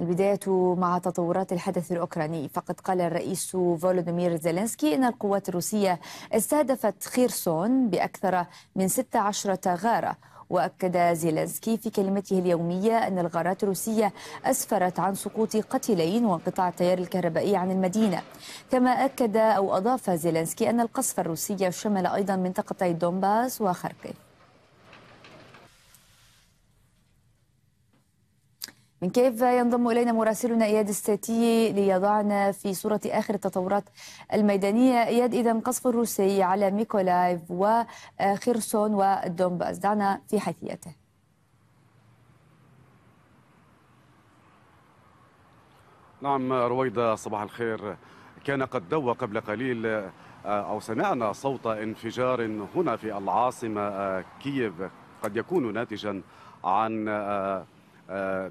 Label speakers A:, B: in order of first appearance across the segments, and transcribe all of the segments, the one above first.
A: البداية مع تطورات الحدث الأوكراني فقد قال الرئيس فولودمير زيلنسكي أن القوات الروسية استهدفت خيرسون بأكثر من 16 غارة وأكد زيلنسكي في كلمته اليومية أن الغارات الروسية أسفرت عن سقوط قتيلين وانقطاع التيار الكهربائي عن المدينة كما أكد أو أضاف زيلنسكي أن القصف الروسي شمل أيضا منطقتي دومباس وخركيف من كيف ينضم إلينا مراسلنا إياد الساتي ليضعنا في صورة آخر التطورات الميدانية إياد إذا قصف الروسي على ميكولايف وخيرسون ودومباس دعنا في حيثيته
B: نعم رويدة صباح الخير كان قد دوى قبل قليل أو سمعنا صوت انفجار هنا في العاصمة آه، كييف قد يكون ناتجا عن آه،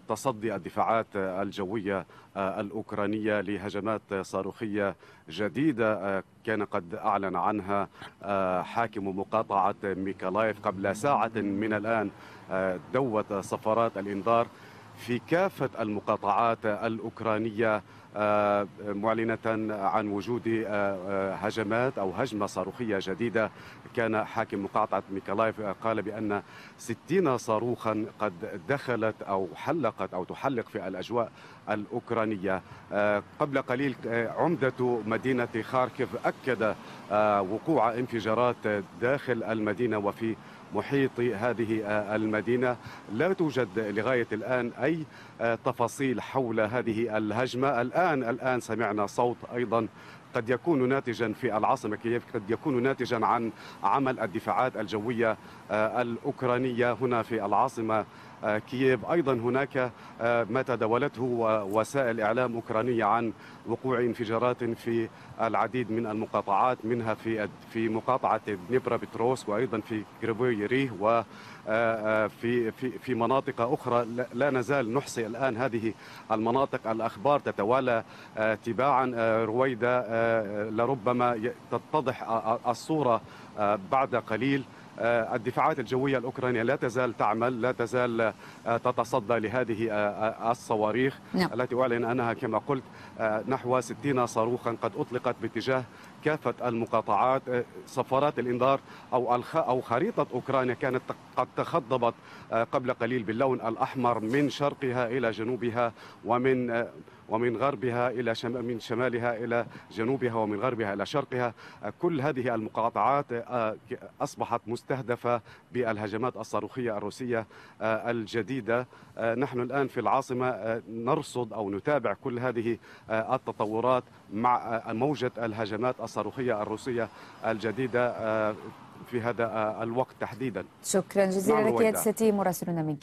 B: تصدي الدفاعات الجوية آه، الأوكرانية لهجمات صاروخية جديدة آه، كان قد أعلن عنها آه، حاكم مقاطعة ميكالايف قبل ساعة من الآن دوت صفارات الإنذار في كافة المقاطعات الأوكرانية آه، معلنة عن وجود آه، آه، هجمات أو هجمة صاروخية جديدة كان حاكم مقاطعة ميكالايف قال بأن 60 صاروخا قد دخلت أو حلقت أو تحلق في الأجواء الأوكرانية قبل قليل عمدة مدينة خاركيف أكد وقوع انفجارات داخل المدينة وفي محيط هذه آه، المدينة لا توجد لغاية الآن أي آه، تفاصيل حول هذه الهجمة الآن الآن سمعنا صوت أيضا قد يكون ناتجا في العاصمة كييف قد يكون ناتجا عن عمل الدفاعات الجوية آه، الأوكرانية هنا في العاصمة آه، كييف أيضا هناك آه، ما تداولته وسائل إعلام أوكرانية عن وقوع انفجارات في العديد من المقاطعات منها في في مقاطعة دنيبرا بتروس وأيضا في كريبويريه و في في في مناطق اخرى لا نزال نحصي الان هذه المناطق الاخبار تتوالى تباعا رويده آه، لربما تتضح الصورة آه، بعد قليل آه، الدفاعات الجوية الأوكرانية لا تزال تعمل لا تزال تتصدى لهذه الصواريخ نعم. التي أعلن أنها كما قلت نحو 60 صاروخا قد أطلقت باتجاه كافة المقاطعات صفارات الإنذار أو أو خريطة أوكرانيا كانت قد تخضبت قبل قليل باللون الأحمر من شرقها إلى جنوبها ومن ومن غربها إلى شم... من شمالها إلى جنوبها ومن غربها إلى شرقها كل هذه المقاطعات آه، أصبحت مستهدفة بالهجمات الصاروخية الروسية آه، الجديدة آه، نحن الآن في العاصمة نرصد أو نتابع كل هذه التطورات مع موجة الهجمات الصاروخية الروسية الجديدة في هذا الوقت تحديدا شكرا جزيلا نعم، لك يا ستي
A: مراسلنا من